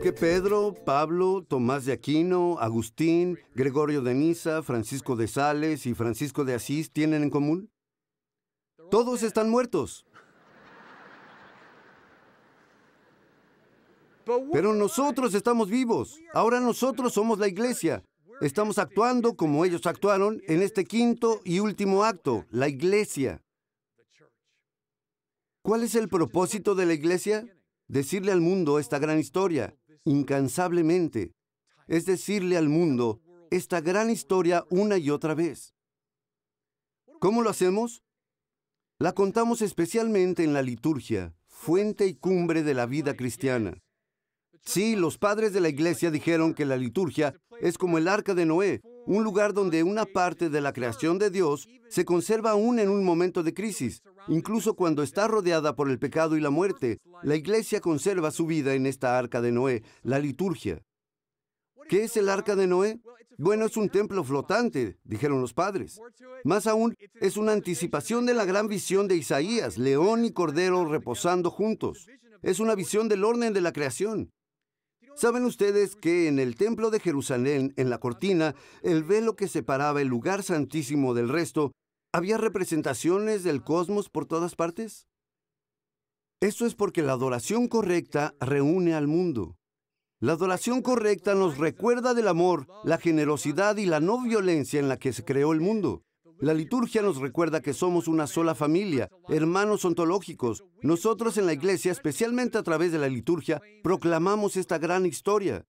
que Pedro, Pablo, Tomás de Aquino, Agustín, Gregorio de Niza, Francisco de Sales y Francisco de Asís tienen en común? Todos están muertos. Pero nosotros estamos vivos. Ahora nosotros somos la iglesia. Estamos actuando como ellos actuaron en este quinto y último acto, la iglesia. ¿Cuál es el propósito de la iglesia? Decirle al mundo esta gran historia incansablemente, es decirle al mundo esta gran historia una y otra vez. ¿Cómo lo hacemos? La contamos especialmente en la liturgia, fuente y cumbre de la vida cristiana. Sí, los padres de la iglesia dijeron que la liturgia es como el arca de Noé, un lugar donde una parte de la creación de Dios se conserva aún en un momento de crisis. Incluso cuando está rodeada por el pecado y la muerte, la iglesia conserva su vida en esta arca de Noé, la liturgia. ¿Qué es el arca de Noé? Bueno, es un templo flotante, dijeron los padres. Más aún, es una anticipación de la gran visión de Isaías, león y cordero reposando juntos. Es una visión del orden de la creación. Saben ustedes que en el templo de Jerusalén, en la cortina, el velo que separaba el lugar santísimo del resto, había representaciones del cosmos por todas partes. Eso es porque la adoración correcta reúne al mundo. La adoración correcta nos recuerda del amor, la generosidad y la no violencia en la que se creó el mundo. La liturgia nos recuerda que somos una sola familia, hermanos ontológicos. Nosotros en la iglesia, especialmente a través de la liturgia, proclamamos esta gran historia.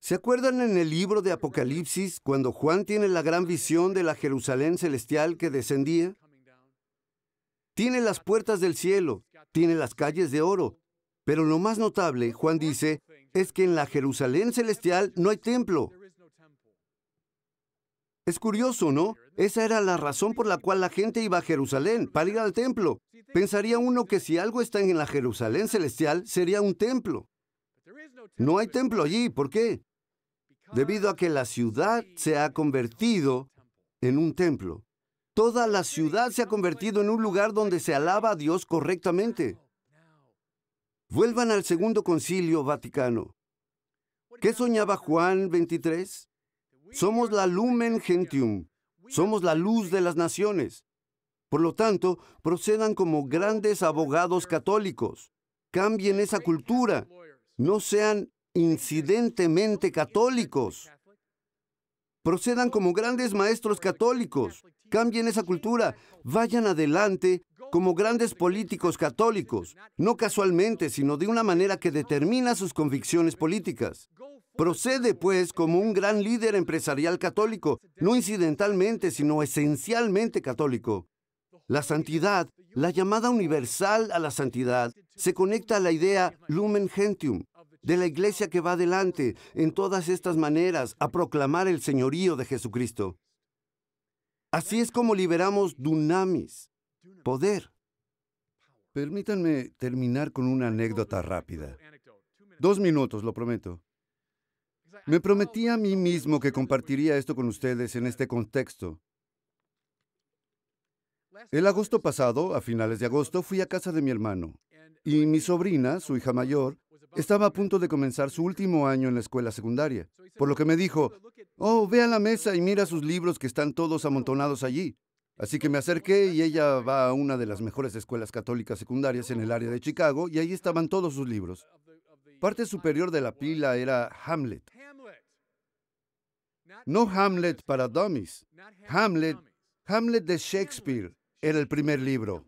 ¿Se acuerdan en el libro de Apocalipsis cuando Juan tiene la gran visión de la Jerusalén celestial que descendía? Tiene las puertas del cielo, tiene las calles de oro, pero lo más notable, Juan dice, es que en la Jerusalén celestial no hay templo. Es curioso, ¿no? Esa era la razón por la cual la gente iba a Jerusalén, para ir al templo. Pensaría uno que si algo está en la Jerusalén celestial, sería un templo. No hay templo allí, ¿por qué? Debido a que la ciudad se ha convertido en un templo. Toda la ciudad se ha convertido en un lugar donde se alaba a Dios correctamente. Vuelvan al segundo concilio vaticano. ¿Qué soñaba Juan 23? Somos la lumen gentium, somos la luz de las naciones. Por lo tanto, procedan como grandes abogados católicos. Cambien esa cultura. No sean incidentemente católicos. Procedan como grandes maestros católicos. Cambien esa cultura. Vayan adelante como grandes políticos católicos, no casualmente, sino de una manera que determina sus convicciones políticas. Procede, pues, como un gran líder empresarial católico, no incidentalmente, sino esencialmente católico. La santidad, la llamada universal a la santidad, se conecta a la idea lumen gentium, de la iglesia que va adelante en todas estas maneras a proclamar el señorío de Jesucristo. Así es como liberamos dunamis, poder. Permítanme terminar con una anécdota rápida. Dos minutos, lo prometo. Me prometí a mí mismo que compartiría esto con ustedes en este contexto. El agosto pasado, a finales de agosto, fui a casa de mi hermano y mi sobrina, su hija mayor, estaba a punto de comenzar su último año en la escuela secundaria, por lo que me dijo, oh, ve a la mesa y mira sus libros que están todos amontonados allí. Así que me acerqué y ella va a una de las mejores escuelas católicas secundarias en el área de Chicago y ahí estaban todos sus libros. Parte superior de la pila era Hamlet, no Hamlet para dummies. Hamlet, Hamlet de Shakespeare era el primer libro.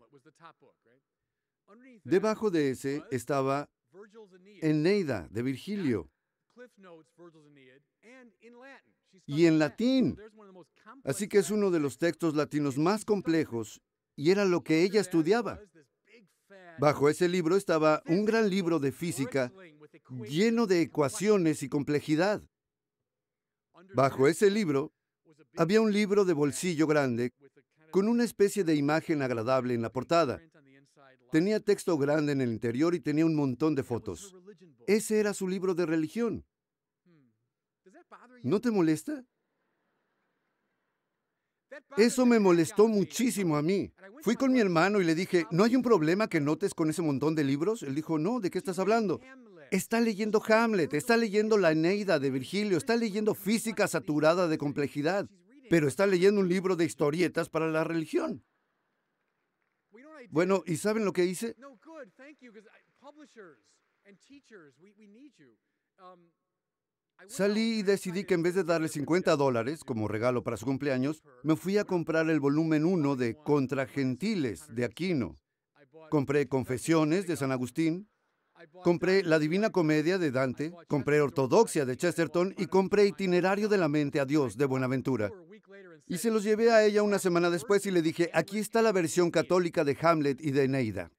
Debajo de ese estaba Eneida de Virgilio y en latín. Así que es uno de los textos latinos más complejos y era lo que ella estudiaba. Bajo ese libro estaba un gran libro de física lleno de ecuaciones y complejidad. Bajo ese libro había un libro de bolsillo grande con una especie de imagen agradable en la portada. Tenía texto grande en el interior y tenía un montón de fotos. Ese era su libro de religión. ¿No te molesta? Eso me molestó muchísimo a mí. Fui con mi hermano y le dije, ¿no hay un problema que notes con ese montón de libros? Él dijo, no, ¿de qué estás hablando? Está leyendo Hamlet, está leyendo La Eneida de Virgilio, está leyendo Física Saturada de Complejidad, pero está leyendo un libro de historietas para la religión. Bueno, ¿y saben lo que hice? Uh, um, Salí y decidí que en vez de darle 50 dólares como regalo para su cumpleaños, me fui a comprar el volumen 1 de Contra Gentiles de Aquino. Compré Confesiones de San Agustín, Compré La Divina Comedia de Dante, compré Ortodoxia de Chesterton y compré Itinerario de la Mente a Dios de Buenaventura. Y se los llevé a ella una semana después y le dije, aquí está la versión católica de Hamlet y de Eneida.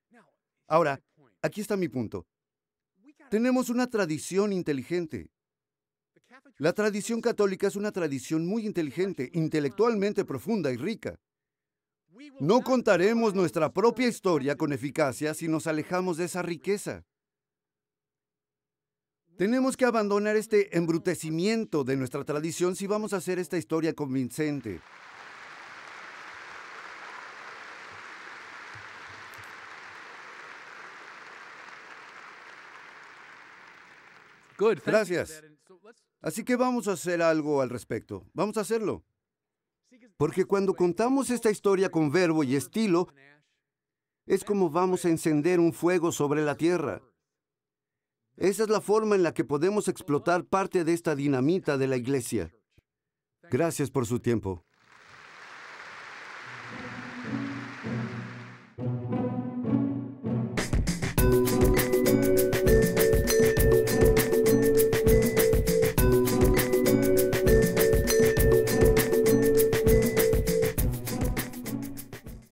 Ahora, aquí está mi punto. Tenemos una tradición inteligente. La tradición católica es una tradición muy inteligente, intelectualmente profunda y rica. No contaremos nuestra propia historia con eficacia si nos alejamos de esa riqueza. Tenemos que abandonar este embrutecimiento de nuestra tradición si vamos a hacer esta historia convincente. Gracias. Así que vamos a hacer algo al respecto. Vamos a hacerlo. Porque cuando contamos esta historia con verbo y estilo, es como vamos a encender un fuego sobre la tierra. Esa es la forma en la que podemos explotar parte de esta dinamita de la iglesia. Gracias por su tiempo.